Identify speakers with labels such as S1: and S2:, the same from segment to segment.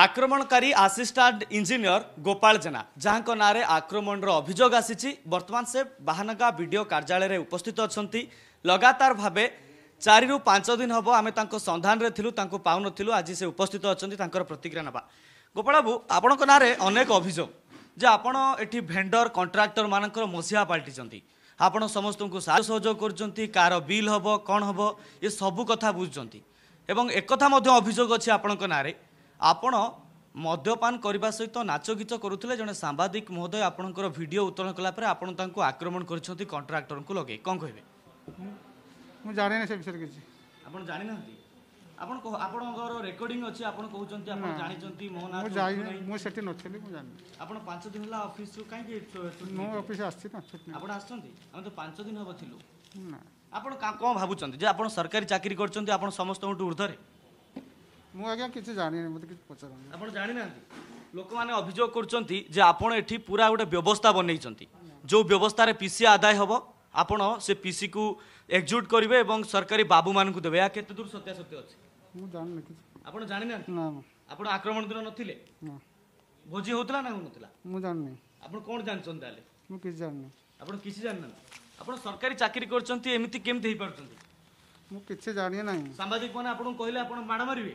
S1: ଆକ୍ରମଣକାରୀ assistant engineer Gopal Jena ଯାହାଙ୍କ ନାଁରେ ଆକ୍ରମଣର ଅଭିଯୋଗ ଆସିଛି ବର୍ତ୍ତମାନ ସେ ବାହାନଗା ବିଡ଼ିଓ କାର୍ଯ୍ୟାଳୟରେ ଉପସ୍ଥିତ ଅଛନ୍ତି ଲଗାତାର ଭାବେ ଚାରିରୁ ପାଞ୍ଚ ଦିନ ହେବ ଆମେ ତାଙ୍କ ସନ୍ଧାନରେ ଥିଲୁ ତାଙ୍କୁ ପାଉନଥିଲୁ ଆଜି ସେ ଉପସ୍ଥିତ ଅଛନ୍ତି ତାଙ୍କର ପ୍ରତିକ୍ରିୟା ନେବା ଗୋପାଳବାବୁ ଆପଣଙ୍କ ନାଁରେ ଅନେକ ଅଭିଯୋଗ ଯେ ଆପଣ ଏଠି ଭେଣ୍ଡର କଣ୍ଟ୍ରାକ୍ଟରମାନଙ୍କର ମସିହା ପାଲଟିଛନ୍ତି ଆପଣ ସମସ୍ତଙ୍କୁ ସାହାଯ୍ୟ ସହଯୋଗ କରୁଛନ୍ତି କାହାର ବିଲ୍ ହେବ କ'ଣ ହେବ ଏ ସବୁ କଥା ବୁଝୁଛନ୍ତି ଏବଂ ଏକଥା ମଧ୍ୟ ଅଭିଯୋଗ ଅଛି ଆପଣଙ୍କ ନାଁରେ ଆପଣ ମଦ୍ୟପାନ କରିବା ସହିତ ନାଚ ଗୀତ କରୁଥିଲେ ଜଣେ ସାମ୍ବାଦିକ ମହୋଦୟ ଆପଣଙ୍କର ଭିଡ଼ିଓ ଉତ୍ତୋଳନ କଲା ପରେ ଆପଣ ତାଙ୍କୁ ଆକ୍ରମଣ କରିଛନ୍ତି କଣ୍ଟ୍ରାକ୍ଟରଙ୍କୁ ଲଗେଇ କ'ଣ କହିବେ ମୁଁ ଜାଣିନି ସେ
S2: ବିଷୟରେ କିଛି ଆପଣ ଜାଣିନାହାନ୍ତି
S1: ଆପଣ ଆପଣଙ୍କର ରେକର୍ଡିଂ ଅଛି ଆପଣ କହୁଛନ୍ତି ଆପଣ ଜାଣିଛନ୍ତି ମୋ ନାଁ ମୁଁ
S2: ସେଠି ନଥିଲି ମୁଁ ଜାଣିନି
S1: ଆପଣ ପାଞ୍ଚ ଦିନ ହେଲା ଅଫିସରୁ କାହିଁକି ମୁଁ ଅଫିସ
S2: ଆସିଛି ନା ଆପଣ ଆସିଛନ୍ତି
S1: ଆମେ ତ ପାଞ୍ଚ ଦିନ ହେବ ଥିଲୁ ଆପଣ କ'ଣ ଭାବୁଛନ୍ତି ଯେ ଆପଣ ସରକାରୀ ଚାକିରି କରିଛନ୍ତି ଆପଣ ସମସ୍ତଙ୍କଠୁ ଉର୍ଦ୍ଧ୍ୱରେ
S2: ମୁଁ ଆଜ୍ଞା କିଛି ଜାଣିନି ମୋତେ କିଛି ପଚାରନି
S1: ଆପଣ ଜାଣିନାହାନ୍ତି ଲୋକମାନେ ଅଭିଯୋଗ କରୁଛନ୍ତି ଯେ ଆପଣ ଏଠି ପୁରା ଗୋଟେ ବ୍ୟବସ୍ଥା ବନେଇଛନ୍ତି ଯେଉଁ ବ୍ୟବସ୍ଥାରେ ପିସି ଆଦାୟ ହେବ ଆପଣ ସେ ପିସିକୁ ଏକଜୁଟ୍ କରିବେ ଏବଂ ସରକାରୀ ବାବୁମାନଙ୍କୁ ଦେବେ ଏହା କେତେ ଦୂର ସତ୍ୟାସତ୍ୟ ଅଛି ମୁଁ ଜାଣିନି
S2: କିଛି ଆପଣ ଜାଣିନାହାନ୍ତି ଆପଣ ଆକ୍ରମଣ
S1: ଦିନ ନଥିଲେ ଭୋଜି ହେଉଥିଲା ନା ହେଉନଥିଲା ମୁଁ ଜାଣିନି ଆପଣ କ'ଣ ଜାଣିଛନ୍ତି ତାହେଲେ ମୁଁ କିଛି ଜାଣିନି ଆପଣ କିଛି ଜାଣିନାହାନ୍ତି ଆପଣ ସରକାରୀ ଚାକିରି କରିଛନ୍ତି ଏମିତି କେମିତି ହେଇପାରୁଛନ୍ତି
S2: ମୁଁ କିଛି ଜାଣି ନାହିଁ
S1: ସାମ୍ବାଦିକମାନେ ଆପଣଙ୍କୁ କହିଲେ ଆପଣ ମାଡ଼ ମାରିବେ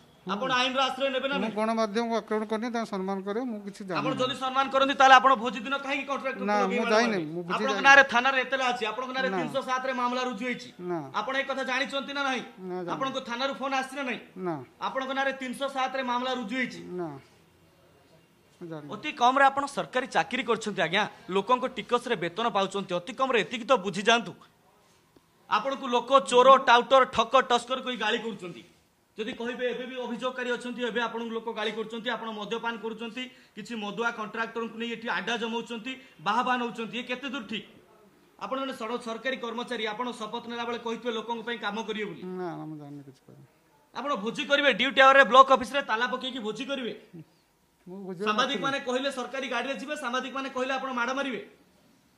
S1: ଆପଣ ଆଇନ ରାଶ୍ରୟ ନେବେ ନା ମୁଁ
S2: କଣ ମାଧ୍ୟମକୁ ଆକ୍ରମଣ କରିନି ତାଙ୍କ ସମ୍ମାନ କରେ ମୁଁ କିଛି ଜାଣି ଆପଣ ଯଦି
S1: ସମ୍ମାନ କରନ୍ତି ତାହେଲେ ଆପଣ ଭୋଜି ଦିନ କାହିଁକି କଣ୍ଟ୍ରାକ୍ଟର ନା ମୁଁ ଯାଇନି ମୁଁ ବୁଝି ଆପଣଙ୍କ ନାଁରେ ଥାନାରେ ଏତଲା ଅଛି ଆପଣଙ୍କ ନାଁରେ ତିନିଶହ ସାତରେ ମାମଲା ରୁଜୁ ହେଇଛି ଆପଣ ଏ କଥା ଜାଣିଛନ୍ତି ନା ନାହିଁ ଆପଣଙ୍କ ଥାନାରୁ ଫୋନ ଆସିଛି ନା ନାହିଁ ଆପଣଙ୍କ ନାଁରେ ତିନିଶହ ସାତରେ ମାମଲା ରୁଜୁ ହେଇଛି ଅତି କମ୍ରେ ଆପଣ ସରକାରୀ ଚାକିରି କରିଛନ୍ତି ଆଜ୍ଞା ଲୋକଙ୍କ ଟିକସରେ ବେତନ ପାଉଛନ୍ତି ଅତି କମ୍ରେ ଏତିକି ତ ବୁଝିଯାଆନ୍ତୁ ଆପଣଙ୍କୁ ଲୋକ ଚୋର ଟାଉଟର ଠକ ଟସ୍କର କହି ଗାଳି କରୁଛନ୍ତି ଯଦି କହିବେ ଏବେ ବି ଅଭିଯୋଗକାରୀ ଅଛନ୍ତି ଏବେ ଆପଣଙ୍କୁ ଲୋକ ଗାଳି କରୁଛନ୍ତି ଆପଣ ମଦ୍ୟପାନ କରୁଛନ୍ତି କିଛି ମଦୁଆ କଣ୍ଟ୍ରାକ୍ଟରଙ୍କୁ ନେଇ ଏଠି ଆଡ୍ଡା ଜମାଉଛନ୍ତି ବାହାବା ନେଉଛନ୍ତି ଏ କେତେ ଦୂର ଠିକ୍ ଆପଣ ଜଣେ ସଡ଼ ସରକାରୀ କର୍ମଚାରୀ ଆପଣ ଶପଥ ନେଲାବେଳେ କହିଥିବେ ଲୋକଙ୍କ ପାଇଁ କାମ କରିବେ ବୋଲି ଆପଣ ଭୋଜି କରିବେ ଡ୍ୟୁଟି ଆୱାରରେ ବ୍ଲକ ଅଫିସରେ ତାଲା ପକେଇକି ଭୋଜି କରିବେ ସାମ୍ବାଦିକ ମାନେ କହିଲେ ସରକାରୀ ଗାଡ଼ିରେ ଯିବେ ସାମ୍ବାଦିକ ମାନେ କହିଲେ ଆପଣ ମାଡ଼ ମାରିବେ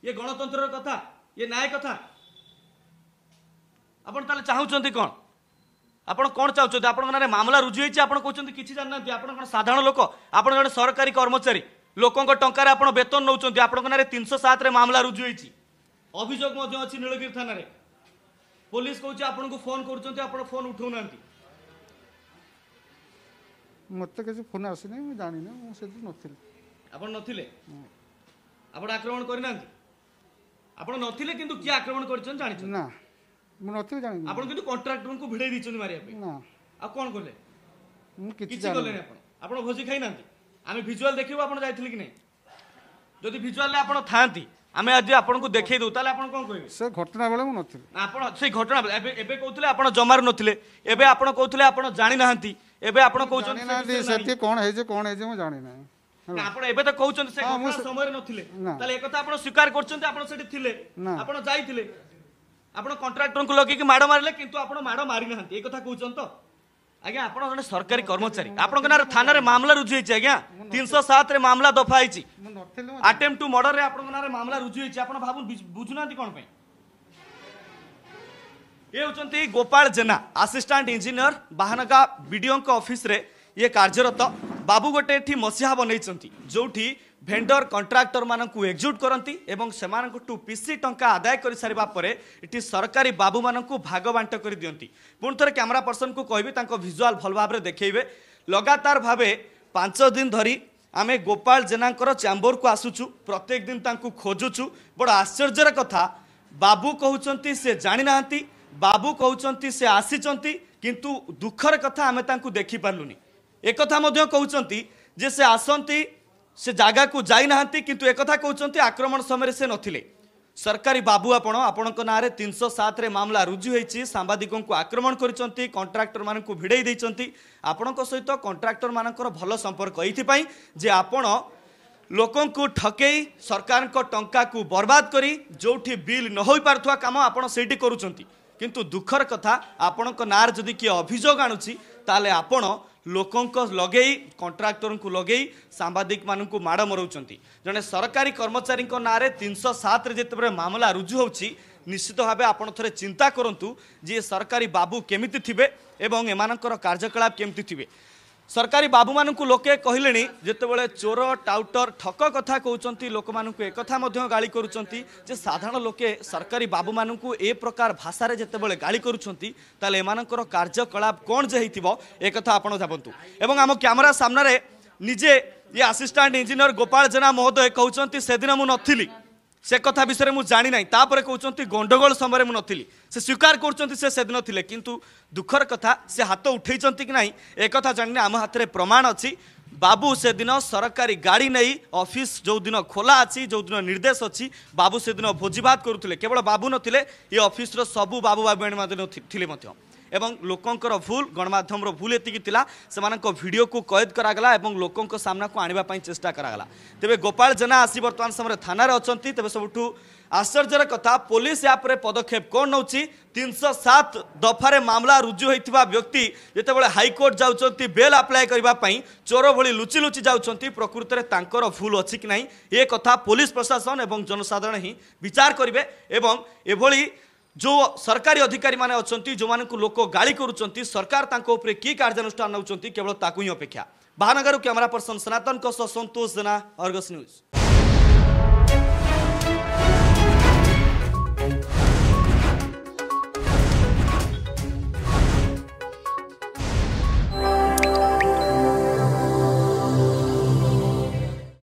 S1: ଇଏ ଗଣତନ୍ତ୍ରର କଥା ଇଏ ନ୍ୟାୟ କଥା ଆପଣ ତାହେଲେ ଚାହୁଁଛନ୍ତି କ'ଣ ଆପଣ କ'ଣ ଚାହୁଁଛନ୍ତି ଆପଣଙ୍କ ନାଁରେ ମାମଲା ରୁଜୁ ହେଇଛି ଆପଣ କହୁଛନ୍ତି କିଛି ଜାଣିନାହାନ୍ତି ଆପଣ କ'ଣ ସାଧାରଣ ଲୋକ ଆପଣ ଜଣେ ସରକାରୀ କର୍ମଚାରୀ ଲୋକଙ୍କ ଟଙ୍କାରେ ଆପଣ ବେତନ ନେଉଛନ୍ତି ଆପଣଙ୍କ ନାଁରେ ତିନିଶହ ସାତରେ ମାମଲା ରୁଜୁ ହେଇଛି ଅଭିଯୋଗ ମଧ୍ୟ ଅଛି ନୀଳଗିରି ଥାନାରେ ପୋଲିସ କହୁଛି ଆପଣଙ୍କୁ ଫୋନ କରୁଛନ୍ତି ଆପଣ ଫୋନ ଉଠାଉନାହାନ୍ତି
S2: ମୋତେ କିଛି ଫୋନ୍ ଆସିନି ମୁଁ ଜାଣିନି ମୁଁ ସେଠି ନଥିଲି
S1: ଆପଣ ନଥିଲେ ଆପଣ ଆକ୍ରମଣ କରିନାହାନ୍ତି ଆପଣ ନଥିଲେ କିନ୍ତୁ କିଏ ଆକ୍ରମଣ କରିଛନ୍ତି ଜାଣିଛନ୍ତି ନା ମୁଁ ନଥିବି ଜାଣିବି ଆପଣ କିନ୍ତୁ କଣ୍ଟ୍ରାକ୍ଟରଙ୍କୁ ଭିଡେଇ ଦେଇଛନ୍ତି ମାରିବା ପାଇଁ ନା ଆଉ କଣ କଲେ ମୁଁ କିଛି କିଛି କଲେନି ଆପଣ ଆପଣ ଭୋଜି ଖାଇନାହାନ୍ତି ଆମେ ଭିଜୁଆଲ ଦେଖିବୁ ଆପଣ ଯାଇଥିଲେ କି ନାହିଁ ଯଦି ଭିଜୁଆଲରେ ଆପଣ ଥାଆନ୍ତି ଆମେ ଆଜି ଆପଣଙ୍କୁ ଦେଖେଇ ଦେଉ ତାହେଲେ ଆପଣ କଣ କହିବେ ସେ ଘଟଣା ବେଳେ ମୁଁ ନଥିଲି ଆପଣ ସେଇ ଘଟଣା ବେଳେ ଏବେ ଏବେ କହୁଥିଲେ ଆପଣ ଜମାରୁ ନଥିଲେ ଏବେ ଆପଣ କହୁଥିଲେ ଆପଣ ଜାଣିନାହାନ୍ତି ଏବେ ଆପଣ କହୁଛନ୍ତି ଜାଣିନାହାନ୍ତି
S2: ସେଠି କଣ ହେଇଛି କଣ ହେଇଛି ମୁଁ ଜାଣିନାହିଁ
S1: ଆପଣ ଏବେ ତ କହୁଛନ୍ତି ସେ ସମୟରେ ନଥିଲେ ତାହେଲେ ଏ କଥା ଆପଣ ସ୍ୱୀକାର କରୁଛନ୍ତି ଆପଣ ସେଠି ଥିଲେ ଆପଣ ଯାଇଥିଲେ ଆପଣ କଣ୍ଟ୍ରାକ୍ଟରଙ୍କୁ ଲଗେଇକି ମାଡ଼ ମାରିଲେ କିନ୍ତୁ ଆପଣ ମାଡ଼ ମାରିନାହାନ୍ତି ଏ କଥା କହୁଛନ୍ତି ତ ଆଜ୍ଞା ଆପଣ ଜଣେ ସରକାରୀ କର୍ମଚାରୀ ଆପଣଙ୍କ ନାଁରେ ଥାନାରେ ମାମଲା ରୁଜୁ ହେଇଛି ଆଜ୍ଞା ତିନିଶହ ସାତରେ ମାମଲା ଦଫା ହେଇଛି ଆଟେମ୍ପ ଟୁ ମର୍ଡରରେ ଆପଣଙ୍କ ନାଁରେ ମାମଲା ରୁଜୁ ହେଇଛି ଆପଣ ଭାବୁ ବୁଝୁନାହାନ୍ତି କ'ଣ ପାଇଁ ଏ ହେଉଛନ୍ତି ଗୋପାଳ ଜେନା ଆସିଷ୍ଟାଣ୍ଟ ଇଞ୍ଜିନିୟର ବାହାନଗା ବିଡିଓଙ୍କ ଅଫିସରେ ଇଏ କାର୍ଯ୍ୟରତ ବାବୁ ଗୋଟେ ଏଠି ମସିହା ବନେଇଛନ୍ତି ଯୋଉଠି ভেন্ডর কন্ট্রাক্টর মানুষ একজুট করতে এবং সে পিসি টঙ্কা আদায় করে সারা পরে এটি সরকারি বাবু মানুষ ভাগ বাট করে দিকে পুঁ থে ক্যামেরা পর্সন কু কবি তাঁর ভিজুয়াল ভাল ভাবে দেখবে লগাতার ভাবে পাঁচ দিন ধরি আমি গোপাল জেনাঙ্কর কু আসুছু প্রত্যেক দিন তাঁকু খোঁজুছু বড় আশ্চর্যের কথা বাবু কুমার সে জাঁনি না বাবু কুমার সে আসিছেন কিন্তু দুঃখের কথা আমি তাকে দেখিপারুনি একথা মধ্যে কুমার যে সে আসতে ସେ ଜାଗାକୁ ଯାଇନାହାନ୍ତି କିନ୍ତୁ ଏକଥା କହୁଛନ୍ତି ଆକ୍ରମଣ ସମୟରେ ସେ ନଥିଲେ ସରକାରୀ ବାବୁ ଆପଣ ଆପଣଙ୍କ ନାଁରେ ତିନିଶହ ସାତରେ ମାମଲା ରୁଜୁ ହୋଇଛି ସାମ୍ବାଦିକଙ୍କୁ ଆକ୍ରମଣ କରିଛନ୍ତି କଣ୍ଟ୍ରାକ୍ଟରମାନଙ୍କୁ ଭିଡ଼େଇ ଦେଇଛନ୍ତି ଆପଣଙ୍କ ସହିତ କଣ୍ଟ୍ରାକ୍ଟରମାନଙ୍କର ଭଲ ସମ୍ପର୍କ ଏଇଥିପାଇଁ ଯେ ଆପଣ ଲୋକଙ୍କୁ ଠକେଇ ସରକାରଙ୍କ ଟଙ୍କାକୁ ବରବାଦ କରି ଯେଉଁଠି ବିଲ୍ ନ ହୋଇପାରୁଥିବା କାମ ଆପଣ ସେଇଠି କରୁଛନ୍ତି କିନ୍ତୁ ଦୁଃଖର କଥା ଆପଣଙ୍କ ନାଁରେ ଯଦି କିଏ ଅଭିଯୋଗ ଆଣୁଛି ତାହେଲେ ଆପଣ ଲୋକଙ୍କ ଲଗେଇ କଣ୍ଟ୍ରାକ୍ଟରଙ୍କୁ ଲଗେଇ ସାମ୍ବାଦିକମାନଙ୍କୁ ମାଡ଼ ମରାଉଛନ୍ତି ଜଣେ ସରକାରୀ କର୍ମଚାରୀଙ୍କ ନାଁରେ ତିନିଶହ ସାତରେ ଯେତେବେଳେ ମାମଲା ରୁଜୁ ହେଉଛି ନିଶ୍ଚିତ ଭାବେ ଆପଣ ଥରେ ଚିନ୍ତା କରନ୍ତୁ ଯିଏ ସରକାରୀ ବାବୁ କେମିତି ଥିବେ ଏବଂ ଏମାନଙ୍କର କାର୍ଯ୍ୟକଳାପ କେମିତି ଥିବେ ସରକାରୀ ବାବୁମାନଙ୍କୁ ଲୋକେ କହିଲେଣି ଯେତେବେଳେ ଚୋର ଟାଉଟର ଠକ କଥା କହୁଛନ୍ତି ଲୋକମାନଙ୍କୁ ଏକଥା ମଧ୍ୟ ଗାଳି କରୁଛନ୍ତି ଯେ ସାଧାରଣ ଲୋକେ ସରକାରୀ ବାବୁମାନଙ୍କୁ ଏ ପ୍ରକାର ଭାଷାରେ ଯେତେବେଳେ ଗାଳି କରୁଛନ୍ତି ତାହେଲେ ଏମାନଙ୍କର କାର୍ଯ୍ୟକଳାପ କ'ଣ ଯେ ହେଇଥିବ ଏକଥା ଆପଣ ଭାବନ୍ତୁ ଏବଂ ଆମ କ୍ୟାମେରା ସାମ୍ନାରେ ନିଜେ ଇଏ ଆସିଷ୍ଟାଣ୍ଟ ଇଞ୍ଜିନିୟର ଗୋପାଳ ଜେନା ମହୋଦୟ କହୁଛନ୍ତି ସେଦିନ ମୁଁ ନଥିଲି ସେ କଥା ବିଷୟରେ ମୁଁ ଜାଣିନାହିଁ ତାପରେ କହୁଛନ୍ତି ଗଣ୍ଡଗୋଳ ସମୟରେ ମୁଁ ନଥିଲି ସେ ସ୍ୱୀକାର କରୁଛନ୍ତି ସେ ସେଦିନ ଥିଲେ କିନ୍ତୁ ଦୁଃଖର କଥା ସେ ହାତ ଉଠାଇଛନ୍ତି କି ନାହିଁ ଏକଥା ଜାଣିନେ ଆମ ହାତରେ ପ୍ରମାଣ ଅଛି ବାବୁ ସେଦିନ ସରକାରୀ ଗାଡ଼ି ନେଇ ଅଫିସ୍ ଯେଉଁଦିନ ଖୋଲା ଅଛି ଯେଉଁଦିନ ନିର୍ଦ୍ଦେଶ ଅଛି ବାବୁ ସେଦିନ ଭୋଜିଭାତ କରୁଥିଲେ କେବଳ ବାବୁ ନଥିଲେ ଏ ଅଫିସ୍ର ସବୁ ବାବୁ ବାବୁ ଏଣୀ ମଧ୍ୟ ଥିଲେ ମଧ୍ୟ ଏବଂ ଲୋକଙ୍କର ଭୁଲ ଗଣମାଧ୍ୟମର ଭୁଲ ଏତିକି ଥିଲା ସେମାନଙ୍କ ଭିଡ଼ିଓକୁ କଏଦ କରାଗଲା ଏବଂ ଲୋକଙ୍କ ସାମ୍ନାକୁ ଆଣିବା ପାଇଁ ଚେଷ୍ଟା କରାଗଲା ତେବେ ଗୋପାଳ ଜେନା ଆସି ବର୍ତ୍ତମାନ ସମୟରେ ଥାନାରେ ଅଛନ୍ତି ତେବେ ସବୁଠୁ ଆଶ୍ଚର୍ଯ୍ୟର କଥା ପୋଲିସ ଏହା ଉପରେ ପଦକ୍ଷେପ କ'ଣ ନେଉଛି ତିନିଶହ ସାତ ଦଫାରେ ମାମଲା ରୁଜୁ ହୋଇଥିବା ବ୍ୟକ୍ତି ଯେତେବେଳେ ହାଇକୋର୍ଟ ଯାଉଛନ୍ତି ବେଲ୍ ଆପ୍ଲାଏ କରିବା ପାଇଁ ଚୋର ଭଳି ଲୁଚି ଲୁଚି ଯାଉଛନ୍ତି ପ୍ରକୃତରେ ତାଙ୍କର ଭୁଲ ଅଛି କି ନାହିଁ ଏ କଥା ପୋଲିସ ପ୍ରଶାସନ ଏବଂ ଜନସାଧାରଣ ହିଁ ବିଚାର କରିବେ ଏବଂ ଏଭଳି जो सरकारी अधिकारी माने अछंती जो माने को लोक गाली करू छंती सरकार तांको ऊपर की कार्य अनुष्ठान नउ छंती केवल ताकुई अपेक्षा बाहनगर कैमरा पर्सन सनातन को संतोष जना अर्गस न्यूज़